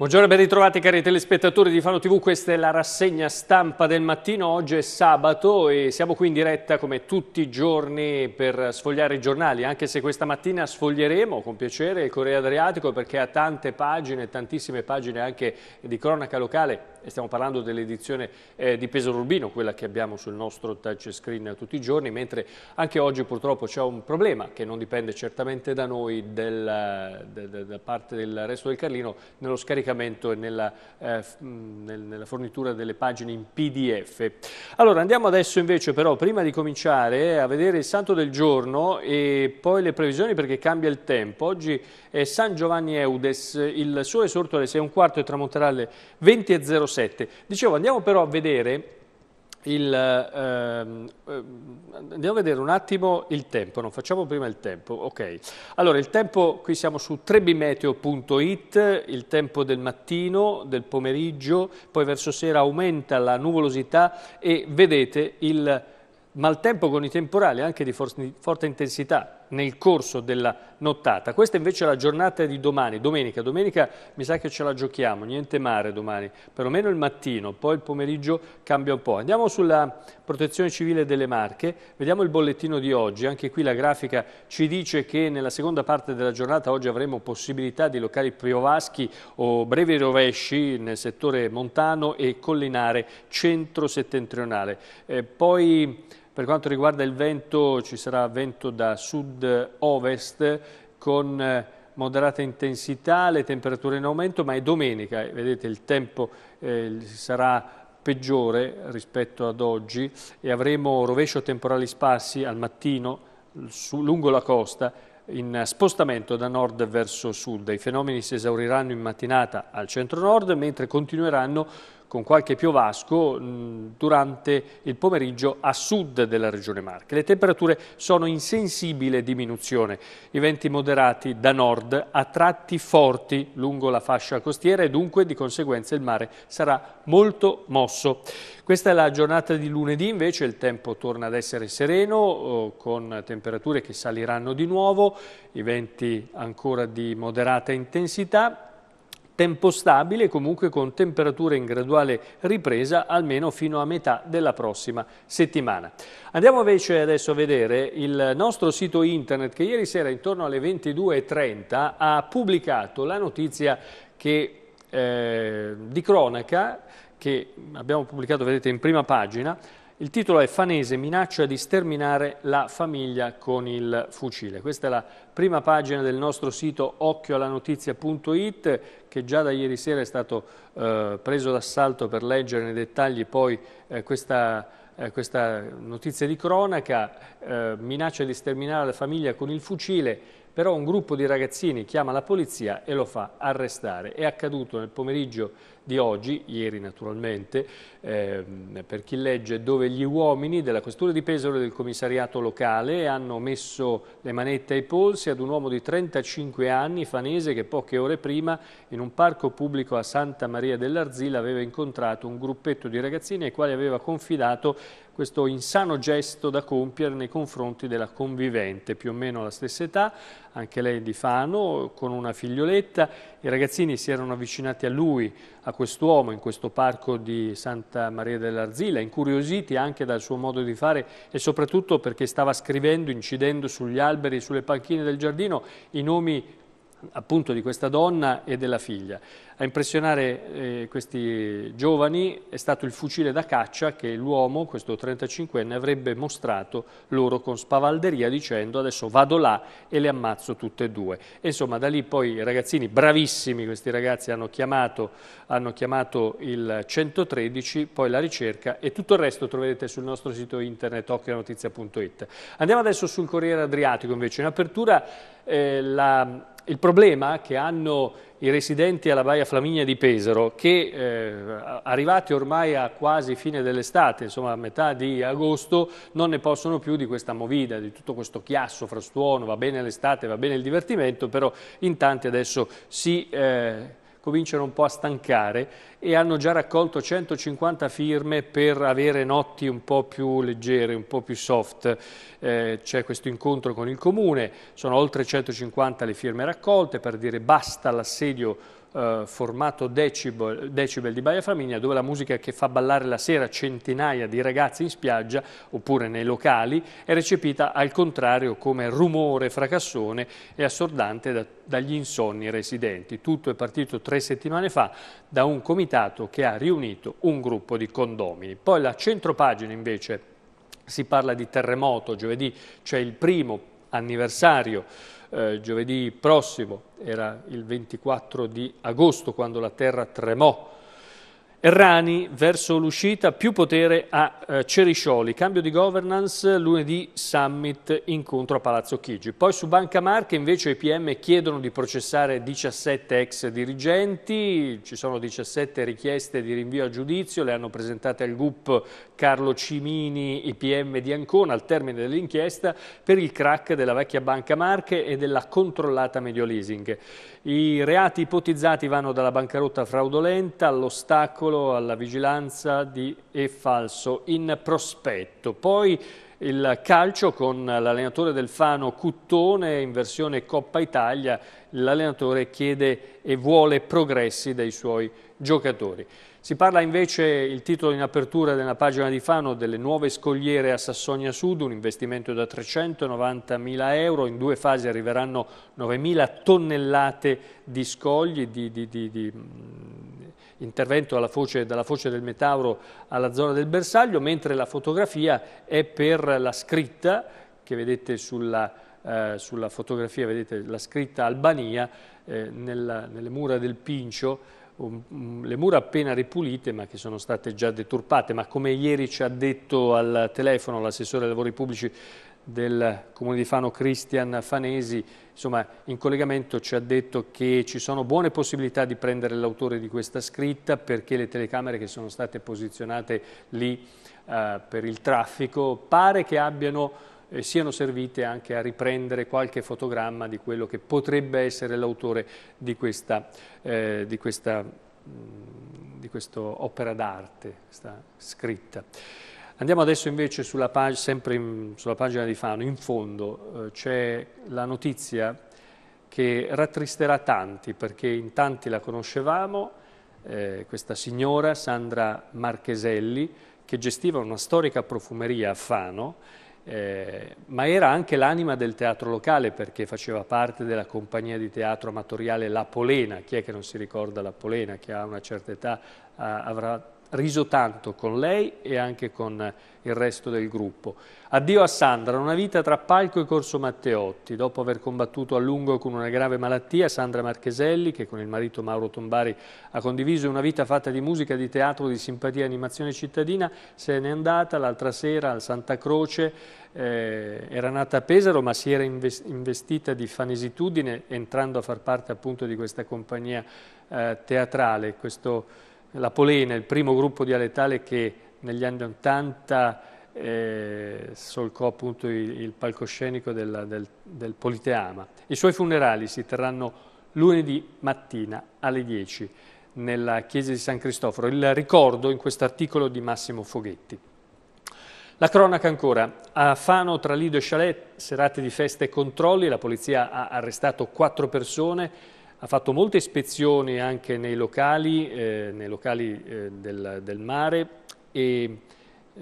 Buongiorno e ben ritrovati cari telespettatori di Fano TV, questa è la rassegna stampa del mattino, oggi è sabato e siamo qui in diretta come tutti i giorni per sfogliare i giornali, anche se questa mattina sfoglieremo con piacere il Corriere Adriatico perché ha tante pagine, tantissime pagine anche di cronaca locale e stiamo parlando dell'edizione eh, di Pesaro Urbino, quella che abbiamo sul nostro touchscreen tutti i giorni, mentre anche oggi purtroppo c'è un problema che non dipende certamente da noi, del, da, da parte del resto del Carlino, nello scaricamento e nella, eh, nel, nella fornitura delle pagine in PDF. Allora andiamo adesso invece però, prima di cominciare, a vedere il santo del giorno e poi le previsioni perché cambia il tempo. Oggi è San Giovanni Eudes, il suo esorto alle 6 e un quarto e tramonterà alle 20.06 7. Dicevo, andiamo però a vedere il, ehm, ehm, andiamo a vedere un attimo il tempo, non facciamo prima il tempo, ok. Allora il tempo, qui siamo su trebimeteo.it, il tempo del mattino, del pomeriggio, poi verso sera aumenta la nuvolosità e vedete il maltempo con i temporali anche di forte intensità, nel corso della nottata. Questa invece è la giornata di domani, domenica. Domenica mi sa che ce la giochiamo, niente mare domani, perlomeno il mattino, poi il pomeriggio cambia un po'. Andiamo sulla protezione civile delle Marche, vediamo il bollettino di oggi, anche qui la grafica ci dice che nella seconda parte della giornata oggi avremo possibilità di locali priovaschi o brevi rovesci nel settore montano e collinare centro-settentrionale. Eh, poi per quanto riguarda il vento ci sarà vento da sud-ovest con eh, moderata intensità, le temperature in aumento, ma è domenica, vedete il tempo eh, sarà peggiore rispetto ad oggi e avremo rovescio temporali sparsi al mattino su, lungo la costa in spostamento da nord verso sud. I fenomeni si esauriranno in mattinata al centro-nord mentre continueranno con qualche piovasco mm, durante il pomeriggio a sud della regione Marche. Le temperature sono in sensibile diminuzione, i venti moderati da nord a tratti forti lungo la fascia costiera e dunque di conseguenza il mare sarà molto mosso. Questa è la giornata di lunedì invece, il tempo torna ad essere sereno oh, con temperature che saliranno di nuovo, i venti ancora di moderata intensità tempo stabile comunque con temperature in graduale ripresa almeno fino a metà della prossima settimana. Andiamo invece adesso a vedere il nostro sito internet che ieri sera intorno alle 22.30 ha pubblicato la notizia che, eh, di cronaca che abbiamo pubblicato vedete in prima pagina il titolo è Fanese minaccia di sterminare la famiglia con il fucile. Questa è la prima pagina del nostro sito occhioalanotizia.it che già da ieri sera è stato eh, preso d'assalto per leggere nei dettagli poi eh, questa eh, questa notizia di cronaca, eh, minaccia di sterminare la famiglia con il fucile, però un gruppo di ragazzini chiama la polizia e lo fa arrestare. È accaduto nel pomeriggio di oggi, ieri naturalmente, ehm, per chi legge, dove gli uomini della Questura di Pesaro e del commissariato locale hanno messo le manette ai polsi ad un uomo di 35 anni, fanese, che poche ore prima in un parco pubblico a Santa Maria dell'Arzila aveva incontrato un gruppetto di ragazzini ai quali aveva confidato questo insano gesto da compiere nei confronti della convivente, più o meno alla stessa età, anche lei di Fano, con una figlioletta. I ragazzini si erano avvicinati a lui, a quest'uomo, in questo parco di Santa Maria dell'Arzila, incuriositi anche dal suo modo di fare e soprattutto perché stava scrivendo, incidendo sugli alberi, e sulle panchine del giardino, i nomi appunto di questa donna e della figlia. A impressionare eh, questi giovani è stato il fucile da caccia che l'uomo, questo 35enne, avrebbe mostrato loro con spavalderia dicendo adesso vado là e le ammazzo tutte e due. E insomma da lì poi i ragazzini, bravissimi questi ragazzi, hanno chiamato, hanno chiamato il 113, poi la ricerca e tutto il resto troverete sul nostro sito internet occhianotizia.it. Andiamo adesso sul Corriere Adriatico invece, in apertura eh, la il problema che hanno i residenti alla Baia Flaminia di Pesaro, che eh, arrivati ormai a quasi fine dell'estate, insomma a metà di agosto, non ne possono più di questa movida, di tutto questo chiasso frastuono, va bene l'estate, va bene il divertimento, però in tanti adesso si... Eh, cominciano un po' a stancare e hanno già raccolto 150 firme per avere notti un po' più leggere, un po' più soft. Eh, C'è questo incontro con il Comune, sono oltre 150 le firme raccolte per dire basta l'assedio eh, formato decibel, decibel di Baia Flaminia, dove la musica che fa ballare la sera centinaia di ragazzi in spiaggia oppure nei locali è recepita al contrario come rumore fracassone e assordante da, dagli insonni residenti. Tutto è partito tre settimane fa da un comitato che ha riunito un gruppo di condomini. Poi la centropagina invece si parla di terremoto, giovedì c'è il primo anniversario eh, giovedì prossimo, era il 24 di agosto quando la terra tremò. Errani verso l'uscita, più potere a eh, Ceriscioli, cambio di governance, lunedì summit, incontro a Palazzo Chigi. Poi su Banca Marche invece i PM chiedono di processare 17 ex dirigenti, ci sono 17 richieste di rinvio a giudizio, le hanno presentate al GUP Carlo Cimini, IPM di Ancona, al termine dell'inchiesta per il crack della vecchia Banca Marche e della controllata Medio I reati ipotizzati vanno dalla bancarotta fraudolenta all'ostacolo alla vigilanza di, e falso in prospetto. Poi il calcio con l'allenatore del Fano Cuttone in versione Coppa Italia, l'allenatore chiede e vuole progressi dai suoi giocatori. Si parla invece, il titolo in apertura della pagina di Fano, delle nuove scogliere a Sassonia Sud, un investimento da 390 mila euro, in due fasi arriveranno 9 mila tonnellate di scogli, di, di, di, di mm, intervento foce, dalla foce del Metauro alla zona del bersaglio, mentre la fotografia è per la scritta che vedete sulla... Eh, sulla fotografia vedete la scritta Albania eh, nella, nelle mura del Pincio Mm, le mura appena ripulite ma che sono state già deturpate, ma come ieri ci ha detto al telefono l'assessore ai lavori pubblici del comune di Fano Cristian Fanesi, insomma in collegamento ci ha detto che ci sono buone possibilità di prendere l'autore di questa scritta perché le telecamere che sono state posizionate lì eh, per il traffico pare che abbiano eh, siano servite anche a riprendere qualche fotogramma di quello che potrebbe essere l'autore di questa, eh, di questa mm, di questa opera d'arte, questa scritta. Andiamo adesso invece sulla pag sempre in, sulla pagina di Fano, in fondo eh, c'è la notizia che rattristerà tanti, perché in tanti la conoscevamo, eh, questa signora Sandra Marcheselli, che gestiva una storica profumeria a Fano, eh, ma era anche l'anima del teatro locale perché faceva parte della compagnia di teatro amatoriale La Polena, chi è che non si ricorda La Polena, che ha una certa età ha, avrà riso tanto con lei e anche con il resto del gruppo. Addio a Sandra, una vita tra Palco e Corso Matteotti. Dopo aver combattuto a lungo con una grave malattia, Sandra Marcheselli, che con il marito Mauro Tombari ha condiviso una vita fatta di musica, di teatro, di simpatia e animazione cittadina, se n'è andata l'altra sera al Santa Croce. Eh, era nata a Pesaro ma si era investita di fanesitudine entrando a far parte appunto di questa compagnia eh, teatrale. Questo la polena, il primo gruppo dialettale che negli anni 80 eh, solcò appunto il, il palcoscenico della, del, del Politeama. I suoi funerali si terranno lunedì mattina alle 10 nella chiesa di San Cristoforo. Il ricordo in questo articolo di Massimo Foghetti. La cronaca ancora. A Fano, tra Lido e Chalet, serate di feste e controlli, la polizia ha arrestato quattro persone ha fatto molte ispezioni anche nei locali, eh, nei locali eh, del, del, mare e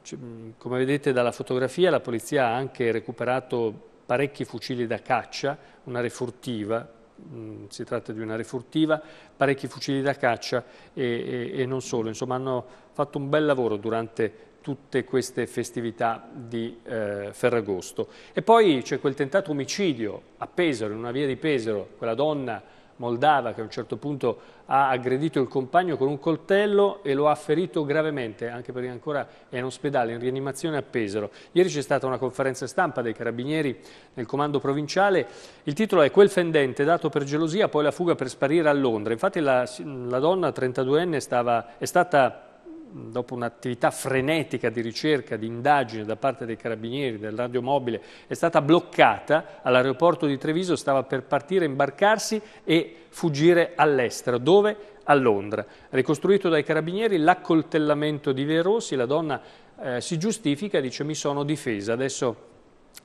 cioè, come vedete dalla fotografia la polizia ha anche recuperato parecchi fucili da caccia, una refurtiva, mh, si tratta di una refurtiva, parecchi fucili da caccia e, e, e non solo, insomma hanno fatto un bel lavoro durante tutte queste festività di eh, Ferragosto. E poi c'è quel tentato omicidio a Pesaro, in una via di Pesaro, quella donna moldava che a un certo punto ha aggredito il compagno con un coltello e lo ha ferito gravemente, anche perché ancora è in ospedale, in rianimazione a Pesaro. Ieri c'è stata una conferenza stampa dei carabinieri nel comando provinciale, il titolo è Quel fendente dato per gelosia, poi la fuga per sparire a Londra. Infatti la, la donna 32enne stava, è stata dopo un'attività frenetica di ricerca, di indagine da parte dei carabinieri, del radiomobile, è stata bloccata all'aeroporto di Treviso, stava per partire, imbarcarsi e fuggire all'estero, dove? A Londra. Ricostruito dai carabinieri l'accoltellamento di Le Rossi, la donna eh, si giustifica, dice mi sono difesa, adesso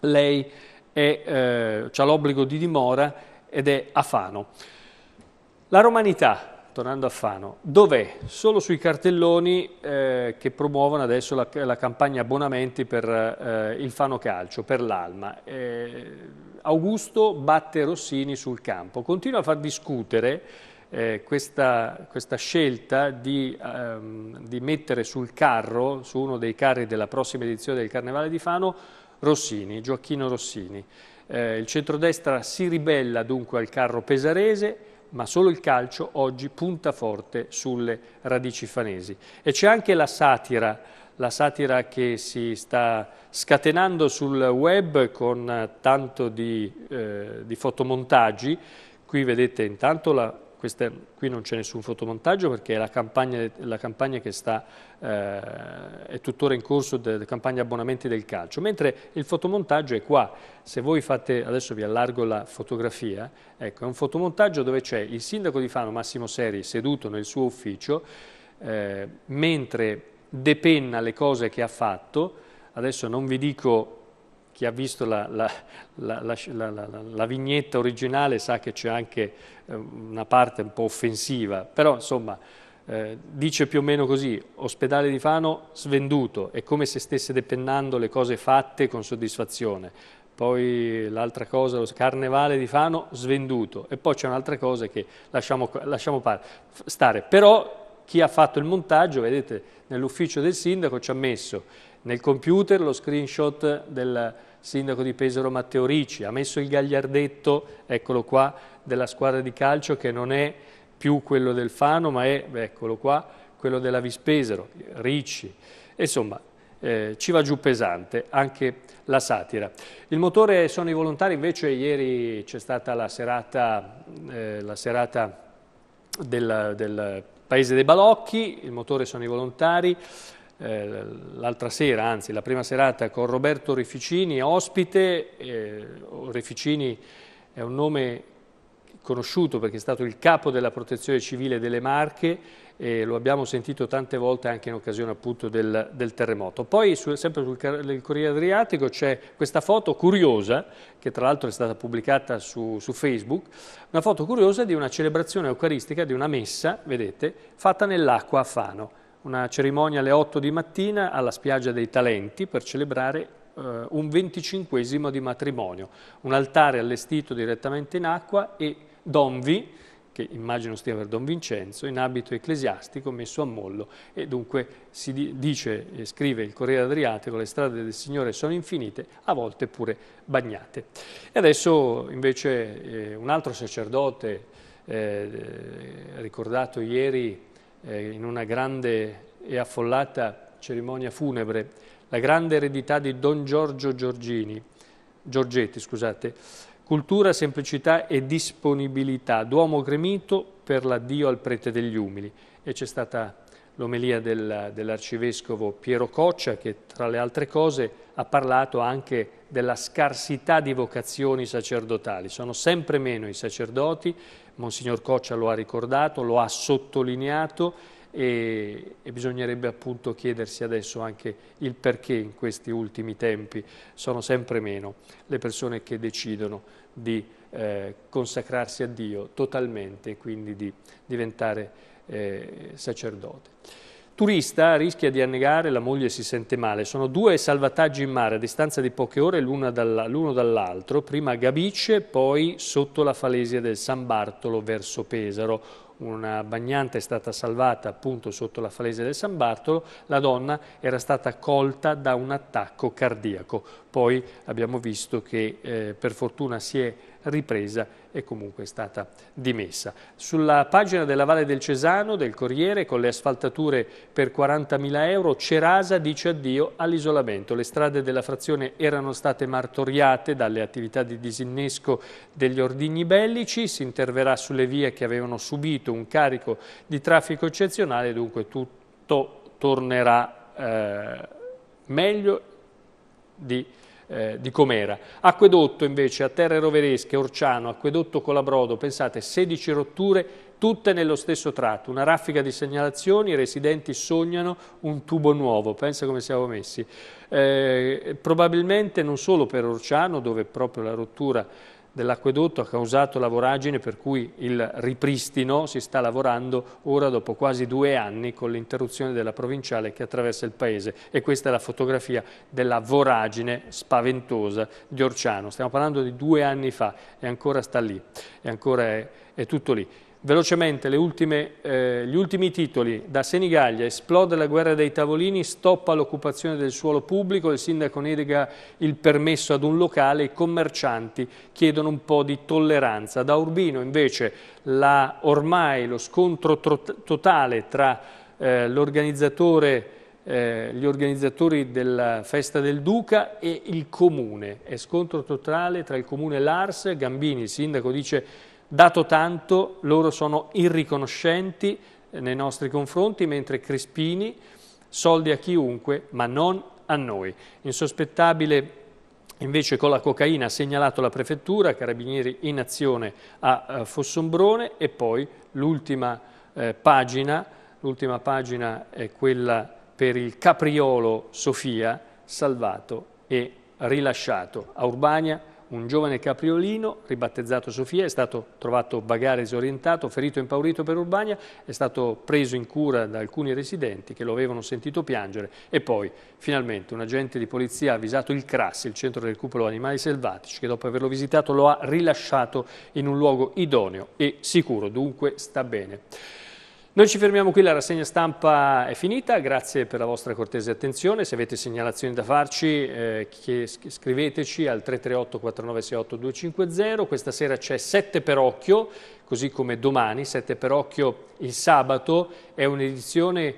lei eh, ha l'obbligo di dimora ed è a Fano. La romanità, tornando a Fano, dov'è? Solo sui cartelloni eh, che promuovono adesso la, la campagna abbonamenti per eh, il Fano Calcio, per l'Alma. Eh, Augusto batte Rossini sul campo. Continua a far discutere eh, questa, questa, scelta di, ehm, di mettere sul carro, su uno dei carri della prossima edizione del Carnevale di Fano, Rossini, Gioacchino Rossini. Eh, il centrodestra si ribella dunque al carro pesarese, ma solo il calcio oggi punta forte sulle radici fanesi. E c'è anche la satira, la satira che si sta scatenando sul web con tanto di, eh, di fotomontaggi. Qui vedete intanto la questa, qui non c'è nessun fotomontaggio perché è la campagna, la campagna che sta, eh, è tuttora in corso, la campagna abbonamenti del calcio, mentre il fotomontaggio è qua, se voi fate, adesso vi allargo la fotografia, ecco, è un fotomontaggio dove c'è il sindaco di Fano, Massimo Seri, seduto nel suo ufficio, eh, mentre depenna le cose che ha fatto, adesso non vi dico chi ha visto la, la, la, la, vignetta originale sa che c'è anche eh, una parte un po' offensiva, però insomma eh, dice più o meno così, ospedale di Fano svenduto, è come se stesse depennando le cose fatte con soddisfazione. Poi l'altra cosa, lo carnevale di Fano svenduto e poi c'è un'altra cosa che lasciamo, lasciamo stare. Però chi ha fatto il montaggio, vedete, nell'ufficio del sindaco ci ha messo nel computer lo screenshot del sindaco di Pesaro Matteo Ricci, ha messo il gagliardetto, eccolo qua, della squadra di calcio che non è più quello del Fano, ma è, eccolo qua, quello della Vispesaro, Ricci. Insomma, eh, ci va giù pesante anche la satira. Il motore sono i volontari, invece ieri c'è stata la serata, eh, la serata del, del Paese dei Balocchi, il motore sono i volontari, eh, l'altra sera, anzi la prima serata con Roberto Rificini, ospite, eh, Rificini è un nome conosciuto perché è stato il capo della protezione civile delle Marche, e lo abbiamo sentito tante volte anche in occasione appunto del, del terremoto. Poi su, sempre sul del Corriere Adriatico c'è questa foto curiosa, che tra l'altro è stata pubblicata su, su, Facebook, una foto curiosa di una celebrazione eucaristica, di una messa, vedete, fatta nell'acqua a Fano. Una cerimonia alle 8 di mattina alla spiaggia dei Talenti per celebrare eh, un venticinquesimo di matrimonio. Un altare allestito direttamente in acqua e donvi, che immagino stia per Don Vincenzo, in abito ecclesiastico messo a mollo e dunque si dice, e scrive il Corriere Adriatico, le strade del Signore sono infinite, a volte pure bagnate. E adesso invece eh, un altro sacerdote eh, ricordato ieri eh, in una grande e affollata cerimonia funebre, la grande eredità di Don Giorgio Giorgini, Giorgetti, scusate, Cultura, semplicità e disponibilità. Duomo gremito per l'addio al prete degli umili. E c'è stata l'omelia dell'arcivescovo Piero Coccia che tra le altre cose ha parlato anche della scarsità di vocazioni sacerdotali. Sono sempre meno i sacerdoti, Monsignor Coccia lo ha ricordato, lo ha sottolineato e, e, bisognerebbe appunto chiedersi adesso anche il perché in questi ultimi tempi sono sempre meno le persone che decidono di eh, consacrarsi a Dio totalmente e quindi di diventare eh, sacerdote. Turista rischia di annegare, la moglie si sente male. Sono due salvataggi in mare a distanza di poche ore l'uno dall'altro, prima a Gabice, poi sotto la falesia del San Bartolo verso Pesaro una bagnante è stata salvata appunto sotto la falese del San Bartolo, la donna era stata colta da un attacco cardiaco. Poi abbiamo visto che eh, per fortuna si è ripresa e comunque è stata dimessa. Sulla pagina della Valle del Cesano, del Corriere, con le asfaltature per 40.000 euro, Cerasa dice addio all'isolamento. Le strade della frazione erano state martoriate dalle attività di disinnesco degli ordigni bellici, si interverrà sulle vie che avevano subito un carico di traffico eccezionale, dunque tutto tornerà eh, meglio di eh, di Comera. Acquedotto invece a Terre Roveresche, Orciano, Acquedotto Colabrodo, pensate 16 rotture tutte nello stesso tratto, una raffica di segnalazioni, i residenti sognano un tubo nuovo, pensa come siamo messi. Eh, probabilmente non solo per Orciano, dove proprio la rottura dell'acquedotto ha causato la voragine per cui il ripristino si sta lavorando ora dopo quasi due anni con l'interruzione della provinciale che attraversa il paese e questa è la fotografia della voragine spaventosa di Orciano. Stiamo parlando di due anni fa e ancora sta lì, e ancora è, è tutto lì. Velocemente ultime, eh, gli ultimi titoli. Da Senigallia esplode la guerra dei tavolini, stoppa l'occupazione del suolo pubblico, il sindaco nega il permesso ad un locale, i commercianti chiedono un po' di tolleranza. Da Urbino invece la, ormai lo scontro totale tra eh, l'organizzatore eh, gli organizzatori della festa del Duca e il comune. È scontro totale tra il comune l'Ars, Gambini, il sindaco dice Dato tanto, loro sono irriconoscenti eh, nei nostri confronti, mentre Crespini soldi a chiunque, ma non a noi. Insospettabile invece con la cocaina ha segnalato la prefettura, Carabinieri in azione a eh, Fossombrone e poi l'ultima eh, pagina, l'ultima pagina è quella per il capriolo Sofia, salvato e rilasciato a Urbania un giovane capriolino, ribattezzato Sofia, è stato trovato bagare disorientato, ferito e impaurito per Urbania, è stato preso in cura da alcuni residenti che lo avevano sentito piangere e poi, finalmente, un agente di polizia ha avvisato il CRAS, il Centro del Recupero Animali Selvatici, che dopo averlo visitato lo ha rilasciato in un luogo idoneo e sicuro, dunque sta bene. Noi ci fermiamo qui, la rassegna stampa è finita, grazie per la vostra cortese attenzione, se avete segnalazioni da farci eh, scriveteci al 338 4968 250, questa sera c'è 7 per occhio, così come domani, 7 per occhio il sabato, è un'edizione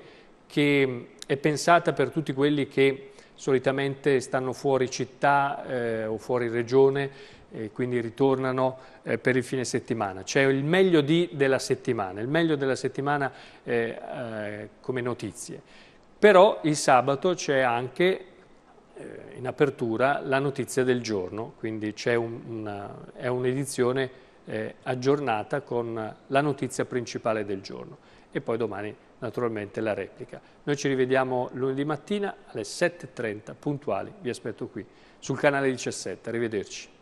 che è pensata per tutti quelli che solitamente stanno fuori città eh, o fuori regione, e quindi ritornano eh, per il fine settimana. C'è il meglio di, della settimana, il meglio della settimana eh, eh, come notizie. Però il sabato c'è anche eh, in apertura la notizia del giorno, quindi un, una, è un'edizione eh, aggiornata con la notizia principale del giorno e poi domani naturalmente la replica. Noi ci rivediamo lunedì mattina alle 7.30 puntuali, vi aspetto qui sul canale 17, arrivederci.